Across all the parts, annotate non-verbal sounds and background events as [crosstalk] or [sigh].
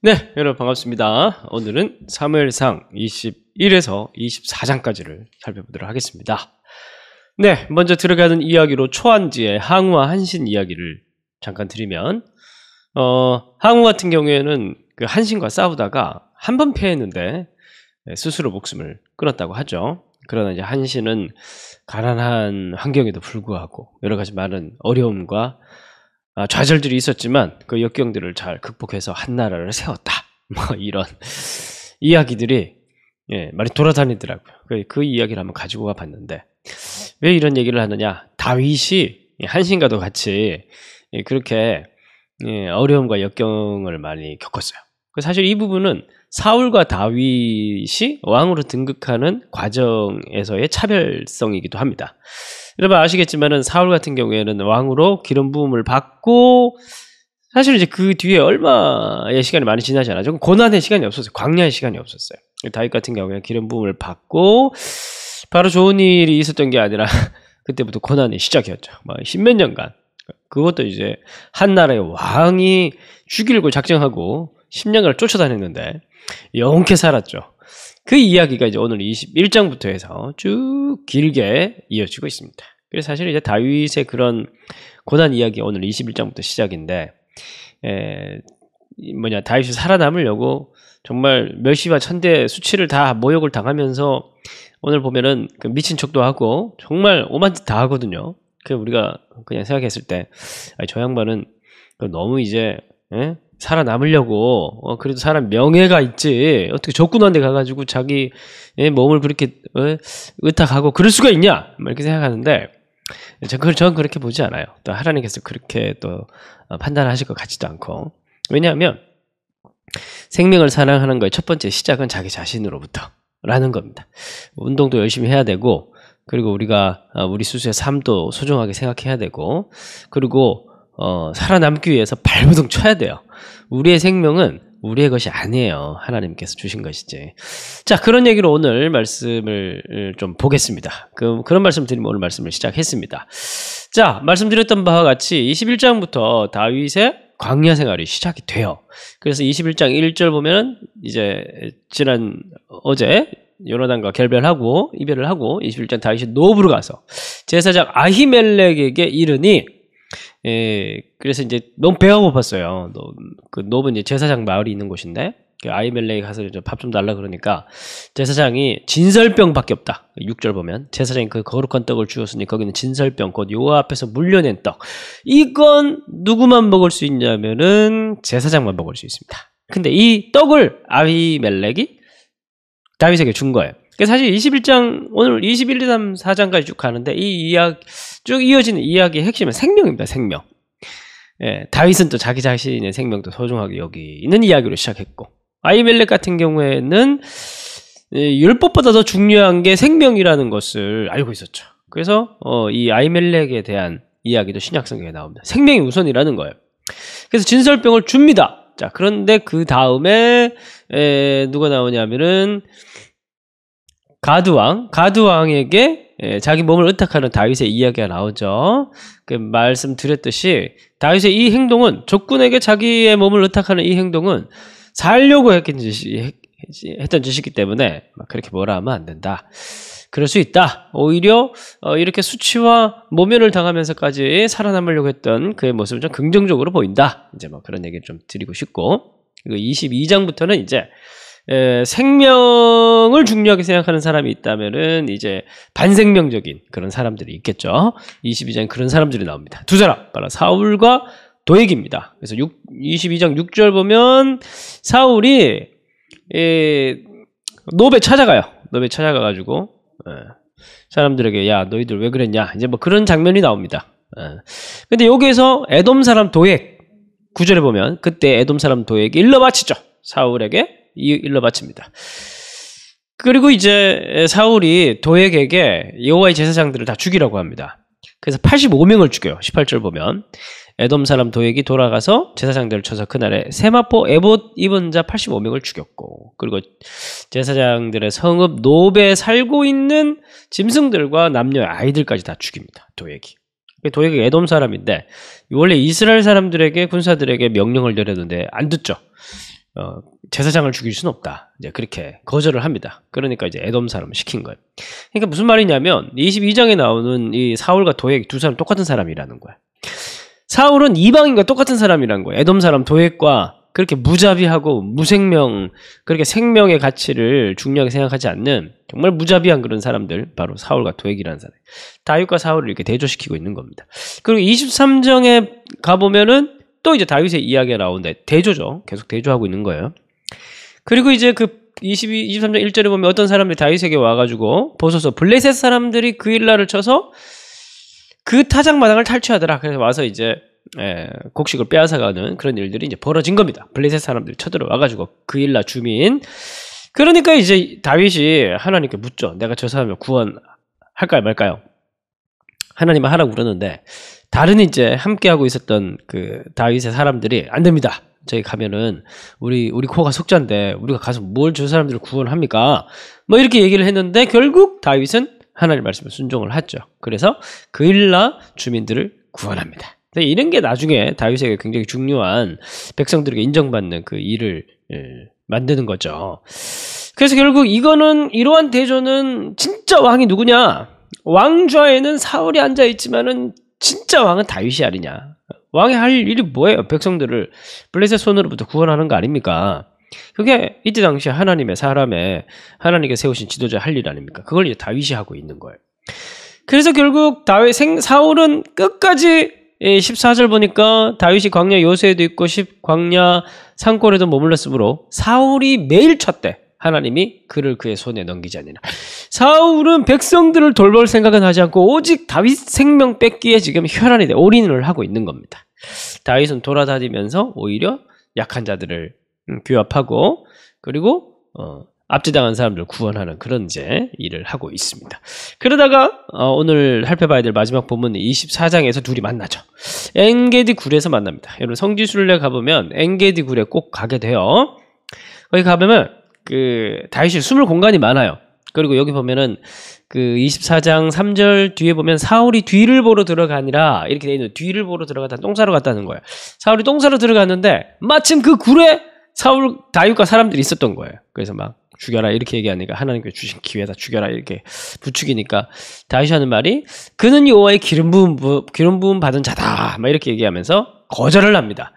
네, 여러분 반갑습니다. 오늘은 3일상 21에서 24장까지를 살펴보도록 하겠습니다. 네, 먼저 들어가는 이야기로 초한지의 항우와 한신 이야기를 잠깐 드리면 어, 항우 같은 경우에는 그 한신과 싸우다가 한 번 패했는데 네, 스스로 목숨을 끊었다고 하죠. 그러나 이제 한신은 가난한 환경에도 불구하고 여러 가지 많은 어려움과 아, 좌절들이 있었지만 그 역경들을 잘 극복해서 한 나라를 [laughs] 세웠다. 뭐 이런 이야기들이 예, 많이 돌아다니더라고요. 그, 그 이야기를 한번 가지고 와 봤는데 왜 이런 얘기를 하느냐? 다윗이 예, 한신과도 같이 예, 그렇게 예, 어려움과 역경을 많이 겪었어요. 그 사실 이 부분은 사울과 다윗이 왕으로 등극하는 과정에서의 차별성이기도 합니다. 여러분 아시겠지만은 사울 같은 경우에는 왕으로 기름 부음을 받고 사실 이제 그 뒤에 얼마의 시간이 많이 지나지 않았죠. 고난의 시간이 없었어요. 광야의 시간이 없었어요. 다윗 같은 경우에 기름 부음을 받고 바로 좋은 일이 있었던 게 아니라 [laughs] 그때부터 고난의 시작이었죠. 막 뭐 십몇 년간 그것도 이제 한 나라의 왕이 죽이려고 작정하고 1 0년간 쫓아다녔는데 영케 살았죠. 그 이야기가 이제 오늘 21장부터 해서 쭉 길게 이어지고 있습니다. 그래서 사실 이제 다윗의 그런 고난 이야기 오늘 21장부터 시작인데 에, 뭐냐 다윗이 살아남으려고 정말 몇십만 천대 수치를 다 모욕을 당하면서 오늘 보면은 그 미친 척도 하고 정말 오만 짓다 하거든요. 그 우리가 그냥 생각했을 때 저 양반은 그 너무 이제 에? 살아남으려고 어, 그래도 사람 명예가 있지 어떻게 적군한데 가가지고 자기 몸을 그렇게 으, 어? 으탁하고 그럴 수가 있냐 이렇게 생각하는데 저는, 그, 그렇게 보지 않아요. 또 하나님께서 그렇게 또 어, 판단하실 것 같지도 않고. 왜냐하면 생명을 사랑하는 거의 첫 번째 시작은 자기 자신으로부터 라는 겁니다. 운동도 열심히 해야 되고, 그리고 우리가 어, 우리 스스로의 삶도 소중하게 생각해야 되고, 그리고 어, 살아남기 위해서 발버둥 쳐야 돼요. 우리의 생명은 우리의 것이 아니에요. 하나님께서 주신 것이지. 자, 그런 얘기로 오늘 말씀을 좀 보겠습니다. 그, 그런 말씀 드리면 오늘 말씀을 시작했습니다. 자, 말씀드렸던 바와 같이 21장부터 다윗의 광야 생활이 시작이 돼요. 그래서 21장 1절 보면은 이제 지난 어제 요나단과 결별하고 이별을 하고 21장 다윗이 노브로 가서 제사장 아히멜렉에게 이르니 예, 그래서 이제 너무 배가 고팠어요. 노, 그 노브 이제 제사장 마을이 있는 곳인데 그아이멜레이 가서 밥 좀 달라 그러니까 제사장이 진설병밖에 없다. 6절 보면 제사장이 그 거룩한 떡을 주었으니 거기는 진설병 곧 요 앞에서 물려낸 떡. 이건 누구만 먹을 수 있냐면은 제사장만 먹을 수 있습니다. 근데 이 떡을 아이멜렉이 다윗에게 준 거예요. 그러니까 사실 21장 오늘 21, 2, 3, 4장까지 쭉 가는데 이 이야기 쭉 이어지는 이야기의 핵심은 생명입니다. 생명. 예, 다윗은 또 자기 자신의 생명도 소중하게 여기는 있 이야기로 시작했고 아이멜렉 같은 경우에는 예, 율법보다 더 중요한 게 생명이라는 것을 알고 있었죠. 그래서 어, 이 아이멜렉에 대한 이야기도 신약성경에 나옵니다. 생명이 우선이라는 거예요. 그래서 진설병을 줍니다. 자, 그런데 그 다음에 누가 나오냐면은 가두왕, 가두왕에게 예, 자기 몸을 의탁하는 다윗의 이야기가 나오죠. 그 말씀드렸듯이 다윗의 이 행동은 적군에게 자기의 몸을 의탁하는 이 행동은 살려고 했던 짓이, 했던 짓이기 때문에 그렇게 뭐라 하면 안 된다. 그럴 수 있다. 오히려 어, 이렇게 수치와 모면을 당하면서까지 살아남으려고 했던 그의 모습은 좀 긍정적으로 보인다. 이제 뭐 그런 얘기를 좀 드리고 싶고 그리고 22장부터는 이제 에, 생명을 중요하게 생각하는 사람이 있다면은 이제 반생명적인 그런 사람들이 있겠죠. 22장 그런 사람들이 나옵니다. 두 사람 바로 사울과 도액입니다. 그래서 6, 22장 6절 보면 사울이 에, 노베 찾아가요. 노베 찾아가가지고 에, 사람들에게 야 너희들 왜 그랬냐 이제 뭐 그런 장면이 나옵니다. 에. 근데 여기에서 에돔 사람 도액 구절에 보면 그때 에돔 사람 도액 일러 바치죠. 사울에게 일러 바칩니다. 그리고 이제 사울이 도액에게 여호와의 제사장들을 다 죽이라고 합니다. 그래서 85명을 죽여요. 18절 보면 에돔 사람 도액이 돌아가서 제사장들을 쳐서 그날에 세마포 에봇 입은 자 85명을 죽였고 그리고 제사장들의 성읍 노베 살고 있는 짐승들과 남녀 아이들까지 다 죽입니다. 도액이. 도액이 에돔 사람인데 원래 이스라엘 사람들에게 군사들에게 명령을 내렸는데 안 듣죠. 어, 제사장을 죽일 수는 없다. 이제 그렇게 거절을 합니다. 그러니까 이제 에돔 사람을 시킨 거예요. 그러니까 무슨 말이냐면 22장에 나오는 이 사울과 도액 두 사람 똑같은 사람이라는 거야. 사울은 이방인과 똑같은 사람이라는 거예요. 에돔 사람 도액과 그렇게 무자비하고 무생명 그렇게 생명의 가치를 중요하게 생각하지 않는 정말 무자비한 그런 사람들 바로 사울과 도액이라는 사람. 다윗과 사울을 이렇게 대조시키고 있는 겁니다. 그리고 23장에 가 보면은 또 이제 다윗의 이야기가 나오는데 대조죠. 계속 대조하고 있는 거예요. 그리고 이제 그 22, 23장 1절에 보면 어떤 사람들이 다윗에게 와가지고 보소서 블레셋 사람들이 그일라을 쳐서 그 타작마당을 탈취하더라. 그래서 와서 이제 예, 곡식을 빼앗아가는 그런 일들이 이제 벌어진 겁니다. 블레셋 사람들이 쳐들어와가지고 그 일라 주민. 그러니까 이제 다윗이 하나님께 묻죠. 내가 저 사람을 구원할까요 말까요? 하나님을 하라고 그러는데 다른 이제 함께 하고 있었던 그 다윗의 사람들이 안 됩니다. 저희 가면은 우리 우리 코가 속잔데 우리가 가서 뭘 저 사람들을 구원합니까? 뭐 이렇게 얘기를 했는데 결국 다윗은 하나님 말씀에 순종을 하죠. 그래서 그일라 주민들을 구원합니다. 이런 게 나중에 다윗에게 굉장히 중요한 백성들에게 인정받는 그 일을 예, 만드는 거죠. 그래서 결국 이거는 이러한 대조는 진짜 왕이 누구냐? 왕좌에는 사울이 앉아 있지만은 진짜 왕은 다윗이 아니냐? 왕이 할 일이 뭐예요? 백성들을 블레셋 손으로부터 구원하는 거 아닙니까? 그게 이때 당시 하나님의 사람의 하나님께 세우신 지도자 할 일 아닙니까? 그걸 이제 다윗이 하고 있는 거예요. 그래서 결국 다윗 생 사울은 끝까지 14절 보니까 다윗이 광야 요새에도 있고 광야 산골에도 머물렀으므로 사울이 매일 쳤대. 하나님이 그를 그의 손에 넘기자니라 사울은 백성들을 돌볼 생각은 하지 않고 오직 다윗 생명 뺏기에 지금 혈안이 돼 올인을 하고 있는 겁니다. 다윗은 돌아다니면서 오히려 약한 자들을 음, 규합하고 그리고 어, 압제당한 사람들 을 구원하는 그런 이제 일을 하고 있습니다. 그러다가 어, 오늘 살펴봐야 될 마지막 본문 24장에서 둘이 만나죠. 엔게디 굴에서 만납니다. 여러분 성지순례 가보면 엔게디 굴에 꼭 가게 돼요. 거기 가보면 그 다윗이 숨을 공간이 많아요. 그리고 여기 보면은 그 24장 3절 뒤에 보면 사울이 뒤를 보러 들어가니라 이렇게 돼 있는 뒤를 보러 들어가다 똥사러 갔다는 거예요. 사울이 똥사러 들어갔는데 마침 그 굴에 사울 다윗과 사람들이 있었던 거예요. 그래서 막 죽여라 이렇게 얘기하니까 하나님께 주신 기회다 죽여라 이렇게 부추기니까 다윗이 하는 말이 그는 여호와의 기름 부음 기름 부음 받은 자다 막 이렇게 얘기하면서 거절을 합니다.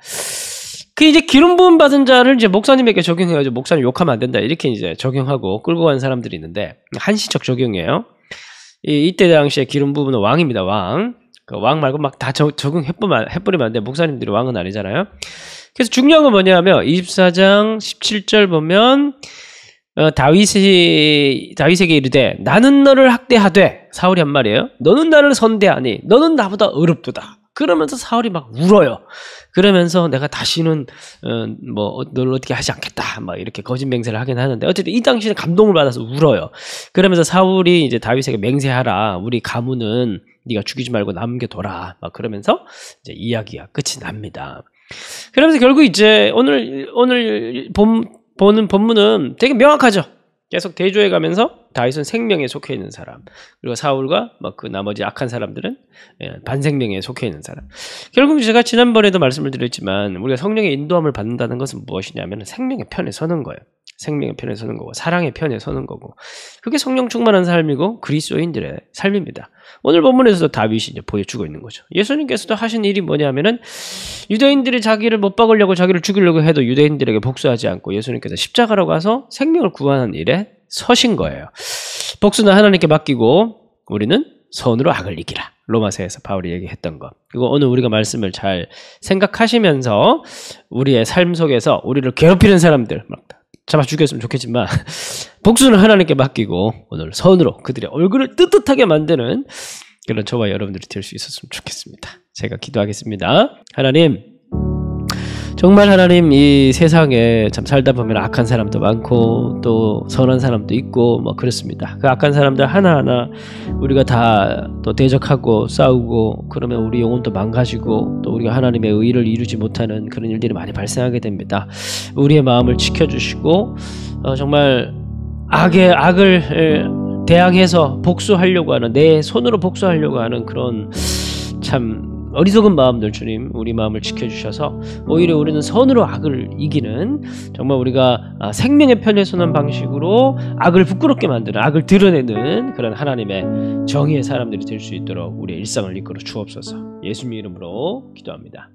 그 이제 기름 부음 받은 자를 이제 목사님에게 적용해가지고 목사님 욕하면 안 된다 이렇게 이제 적용하고 끌고 간 사람들이 있는데 한시적 적용이에요. 이, 이때 당시에 기름 부음은 왕입니다 왕. 그 왕 말고 막 다 적용해버리면 해버리면 안 돼. 목사님들이 왕은 아니잖아요. 그래서 중요한 건 뭐냐면 24장 17절 보면 어, 다윗이 다윗에게 이르되 나는 너를 학대하되 사울이 한 말이에요. 너는 나를 선대하니 너는 나보다 어렵도다. 그러면서 사울이 막 울어요. 그러면서 내가 다시는 음, 어, 뭐널 어, 어떻게 하지 않겠다 막 이렇게 거짓 맹세를 하긴 하는데 어쨌든 이당시는 감동을 받아서 울어요. 그러면서 사울이 이제 다윗에게 맹세하라. 우리 가문은 네가 죽이지 말고 남겨둬라. 막 그러면서 이제 이야기가 끝이 납니다. 그러면서 결국 이제 오늘 오늘 본 보는 본문은 되게 명확하죠. 계속 대조해 가면서 다윗은 생명에 속해 있는 사람 그리고 사울과 막그 뭐 나머지 악한 사람들은 예, 반생명에 속해 있는 사람 결국 제가 지난번에도 말씀을 드렸지만 우리가 성령의 인도함을 받는다는 것은 무엇이냐면 생명의 편에 서는 거예요 생명의 편에 서는 거고 사랑의 편에 서는 거고 그게 성령 충만한 삶이고 그리스도인들의 삶입니다 오늘 본문에서도 다윗이 이제 보여주고 있는 거죠 예수님께서도 하신 일이 뭐냐면은 유대인들이 자기를 못 박으려고 자기를 죽이려고 해도 유대인들에게 복수하지 않고 예수님께서 십자가로 가서 생명을 구하는 일에 서신 거예요. 복수는 하나님께 맡기고 우리는 선으로 악을 이기라. 로마서에서 바울이 얘기했던 것. 그리고 오늘 우리가 말씀을 잘 생각하시면서 우리의 삶 속에서 우리를 괴롭히는 사람들 막 잡아 죽였으면 좋겠지만 복수는 하나님께 맡기고 오늘 선으로 그들의 얼굴을 뜨뜻하게 만드는 그런 저와 여러분들이 될 수 있었으면 좋겠습니다. 제가 기도하겠습니다. 하나님, 정말 하나님 이 세상에 참 살다 보면 악한 사람도 많고 또 선한 사람도 있고 뭐 그렇습니다. 그 악한 사람들 하나하나 우리가 다 또 대적하고 싸우고 그러면 우리 영혼도 망가지고 또 우리가 하나님의 의를 이루지 못하는 그런 일들이 많이 발생하게 됩니다. 우리의 마음을 지켜주시고 어 정말 악의 악을 대항해서 복수하려고 하는 내 손으로 복수하려고 하는 그런 참 어리석은 마음들 주님 우리 마음을 지켜주셔서 오히려 우리는 선으로 악을 이기는 정말 우리가 아, 생명의 편에 서는 방식으로 악을 부끄럽게 만드는 악을 드러내는 그런 하나님의 정의의 사람들이 될 수 있도록 우리의 일상을 이끌어 주옵소서 예수님 이름으로 기도합니다.